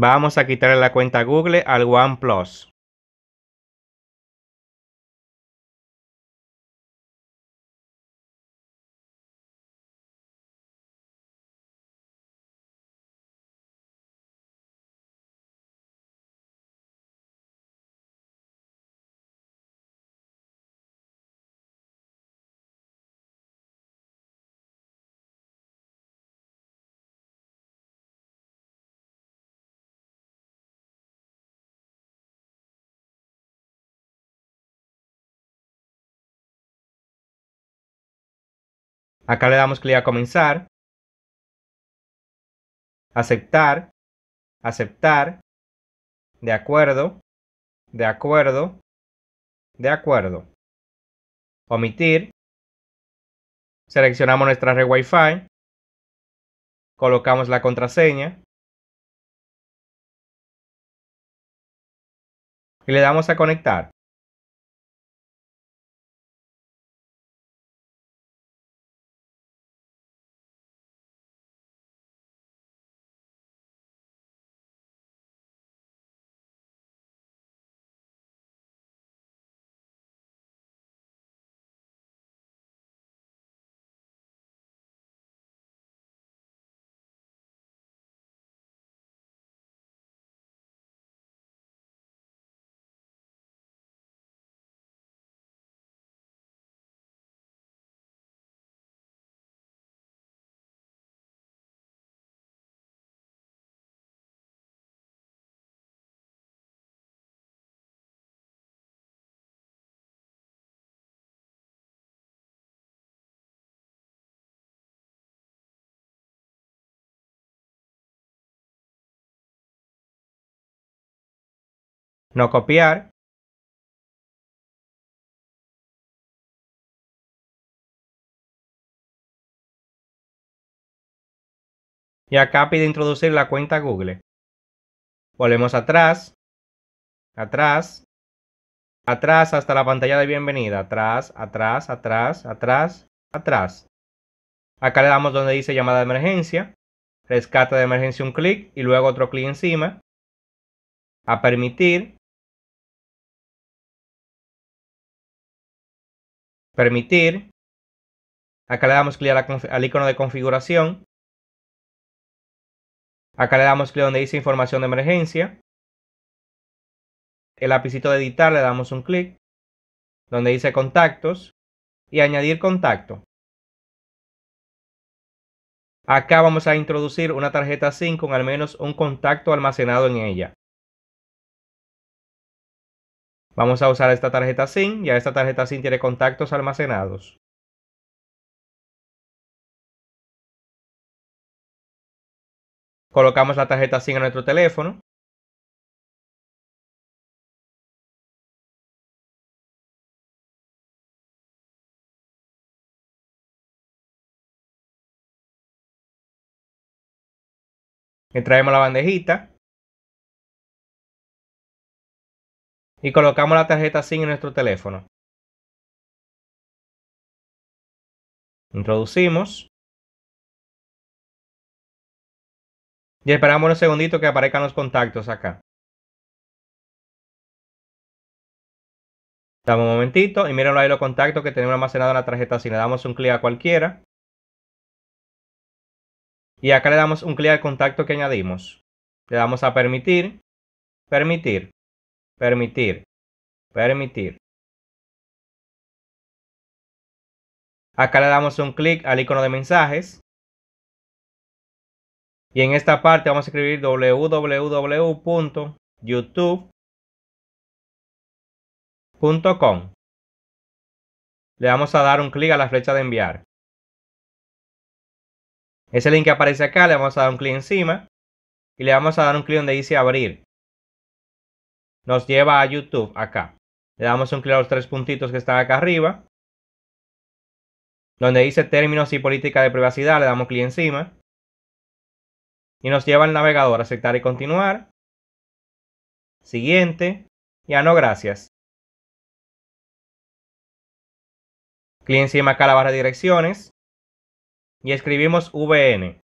Vamos a quitarle la cuenta Google al OnePlus. Acá le damos clic a comenzar, aceptar, aceptar, de acuerdo, de acuerdo, de acuerdo. Omitir. Seleccionamos nuestra red Wi-Fi. Colocamos la contraseña. Y le damos a conectar. no copiar y acá pide introducir la cuenta Google. Volvemos atrás, atrás, atrás hasta la pantalla de bienvenida, atrás, atrás, atrás, atrás, atrás. Acá le damos donde dice llamada de emergencia, rescate de emergencia un clic y luego otro clic encima, a permitir, permitir. Acá le damos clic al icono de configuración. Acá le damos clic donde dice información de emergencia. El lapicito de editar le damos un clic. Donde dice contactos. Y añadir contacto. Acá vamos a introducir una tarjeta SIM con al menos un contacto almacenado en ella. Vamos a usar esta tarjeta SIM. Ya esta tarjeta SIM tiene contactos almacenados. Colocamos la tarjeta SIM a nuestro teléfono. Traemos la bandejita. y colocamos la tarjeta SIM en nuestro teléfono. Introducimos. Y esperamos un segundito que aparezcan los contactos acá. Damos un momentito y miren ahí los contactos que tenemos almacenados en la tarjeta SIM. Le damos un clic a cualquiera. Y acá le damos un clic al contacto que añadimos. Le damos a permitir. Permitir permitir, permitir. Acá le damos un clic al icono de mensajes. Y en esta parte vamos a escribir www.youtube.com. Le vamos a dar un clic a la flecha de enviar. Ese link que aparece acá le vamos a dar un clic encima. Y le vamos a dar un clic donde dice abrir nos lleva a YouTube acá. Le damos un clic a los tres puntitos que están acá arriba. Donde dice términos y política de privacidad, le damos clic encima. Y nos lleva al navegador, aceptar y continuar. Siguiente. Ya no, gracias. Clic encima acá a la barra de direcciones. Y escribimos VN.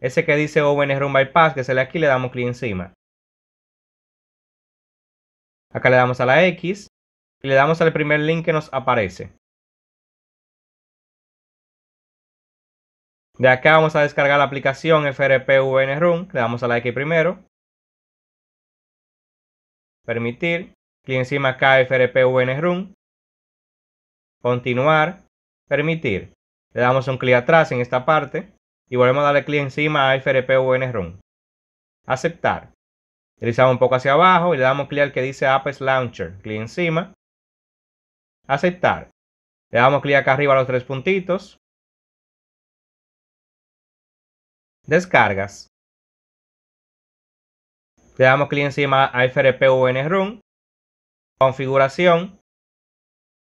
Ese que dice VN Room Bypass, que sale aquí, le damos clic encima. Acá le damos a la X y le damos al primer link que nos aparece. De acá vamos a descargar la aplicación FRPVN Room. Le damos a la X primero. Permitir. Clic encima acá FRPVN Room. Continuar. Permitir. Le damos un clic atrás en esta parte. Y volvemos a darle clic encima a FRPVN Room. Aceptar. Deslizamos un poco hacia abajo y le damos clic al que dice Apps Launcher. Clic encima. Aceptar. Le damos clic acá arriba a los tres puntitos. Descargas. Le damos clic encima a FRPUN Room. Configuración.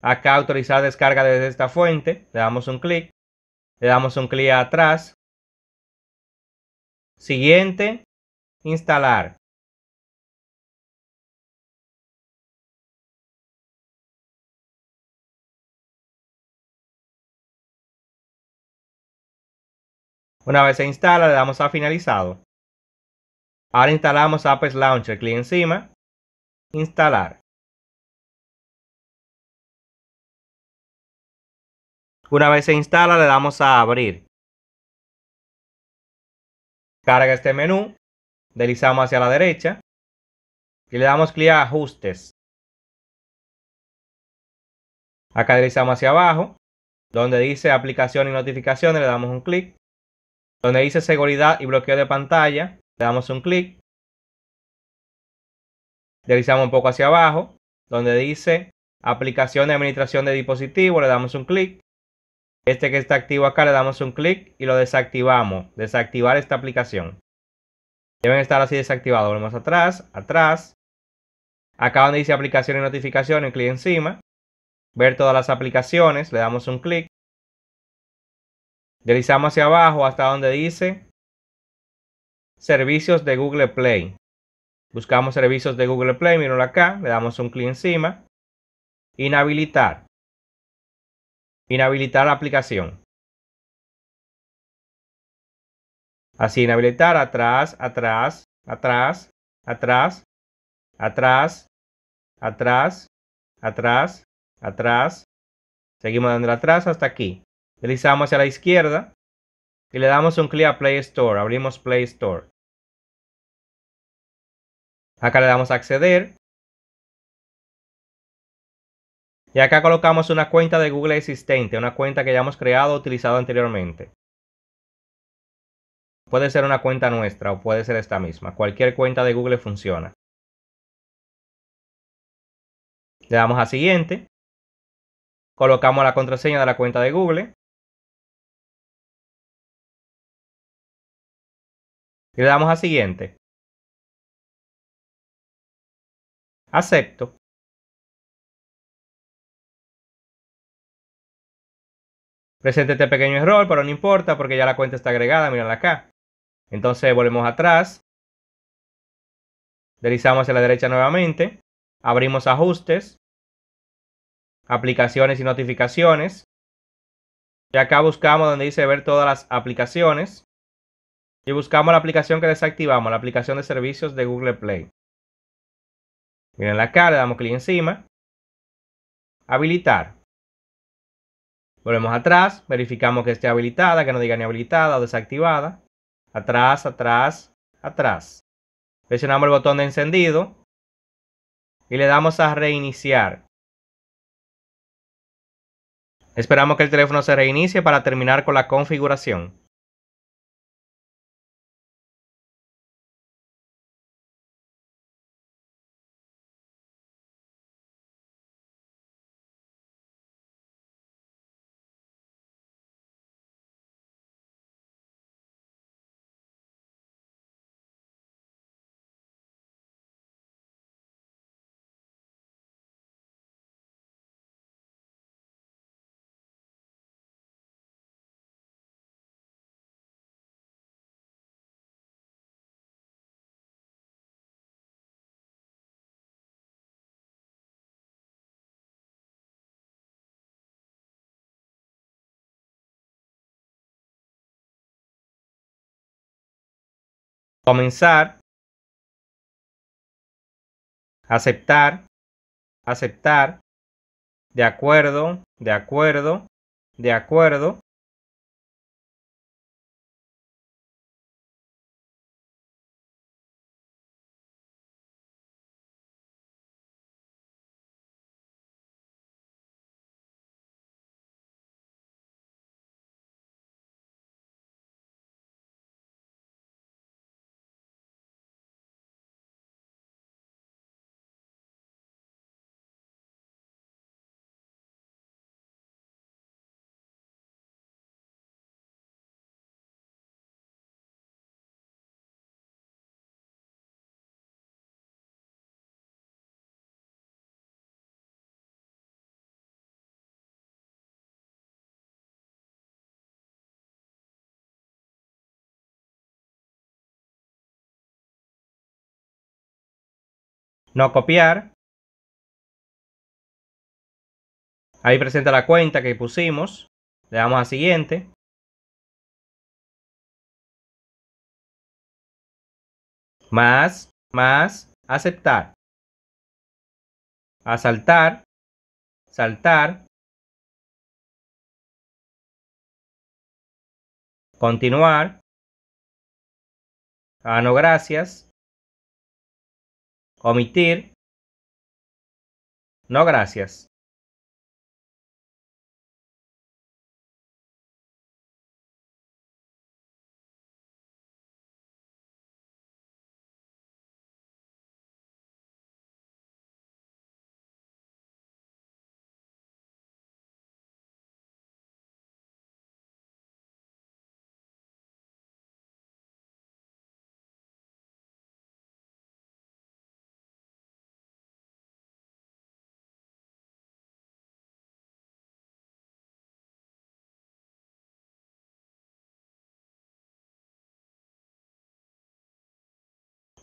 Acá autorizar descarga desde esta fuente. Le damos un clic. Le damos un clic atrás. Siguiente. Instalar. Una vez se instala, le damos a finalizado. Ahora instalamos Apex Launcher, clic encima, instalar. Una vez se instala, le damos a abrir. Carga este menú, deslizamos hacia la derecha y le damos clic a ajustes. Acá deslizamos hacia abajo, donde dice aplicación y notificaciones, le damos un clic donde dice seguridad y bloqueo de pantalla, le damos un clic. Deslizamos un poco hacia abajo, donde dice aplicación de administración de dispositivo, le damos un clic. Este que está activo acá le damos un clic y lo desactivamos. Desactivar esta aplicación. Deben estar así desactivados. Volvemos atrás, atrás. Acá donde dice aplicación y notificaciones, clic encima. Ver todas las aplicaciones, le damos un clic. Deslizamos hacia abajo hasta donde dice servicios de Google Play. Buscamos servicios de Google Play, míralo acá, le damos un clic encima. Inhabilitar. Inhabilitar la aplicación. Así, inhabilitar atrás, atrás, atrás, atrás, atrás, atrás, atrás, atrás. Seguimos dando atrás hasta aquí. Deslizamos hacia la izquierda y le damos un clic a Play Store. Abrimos Play Store. Acá le damos a acceder. Y acá colocamos una cuenta de Google existente, una cuenta que ya hemos creado o utilizado anteriormente. Puede ser una cuenta nuestra o puede ser esta misma. Cualquier cuenta de Google funciona. Le damos a siguiente. Colocamos la contraseña de la cuenta de Google. Le damos a siguiente. Acepto. Presente este pequeño error, pero no importa porque ya la cuenta está agregada, mirenla acá. Entonces volvemos atrás. Deslizamos hacia la derecha nuevamente. Abrimos ajustes. Aplicaciones y notificaciones. Y acá buscamos donde dice ver todas las aplicaciones. Y buscamos la aplicación que desactivamos, la aplicación de servicios de Google Play. Miren la cara, le damos clic encima. Habilitar. Volvemos atrás, verificamos que esté habilitada, que no diga ni habilitada o desactivada. Atrás, atrás, atrás. Presionamos el botón de encendido y le damos a reiniciar. Esperamos que el teléfono se reinicie para terminar con la configuración. comenzar, aceptar, aceptar, de acuerdo, de acuerdo, de acuerdo, no copiar. Ahí presenta la cuenta que pusimos. Le damos a siguiente. Más, más, aceptar. A saltar, saltar. Continuar. Ah, no, gracias omitir. No, gracias.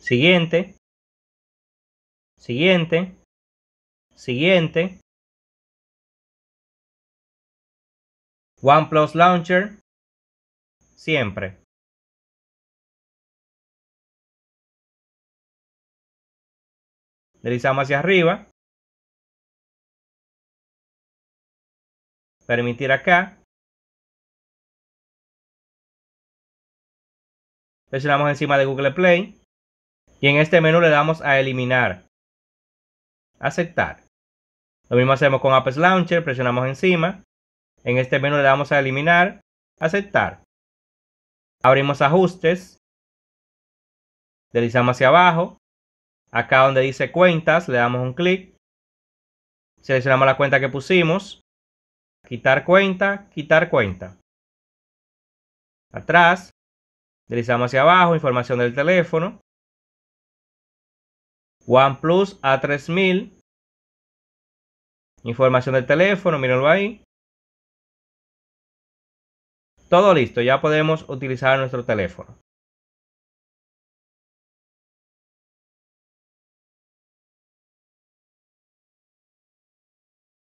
siguiente, siguiente, siguiente. OnePlus Launcher, siempre. Deslizamos hacia arriba. Permitir acá. Presionamos encima de Google Play. Y en este menú le damos a eliminar. Aceptar. Lo mismo hacemos con Apps Launcher, presionamos encima. En este menú le damos a eliminar. Aceptar. Abrimos ajustes. Deslizamos hacia abajo. Acá donde dice cuentas, le damos un clic. Seleccionamos la cuenta que pusimos. Quitar cuenta, quitar cuenta. Atrás. Deslizamos hacia abajo, información del teléfono. OnePlus A3000. Información del teléfono, mírenlo ahí. Todo listo, ya podemos utilizar nuestro teléfono.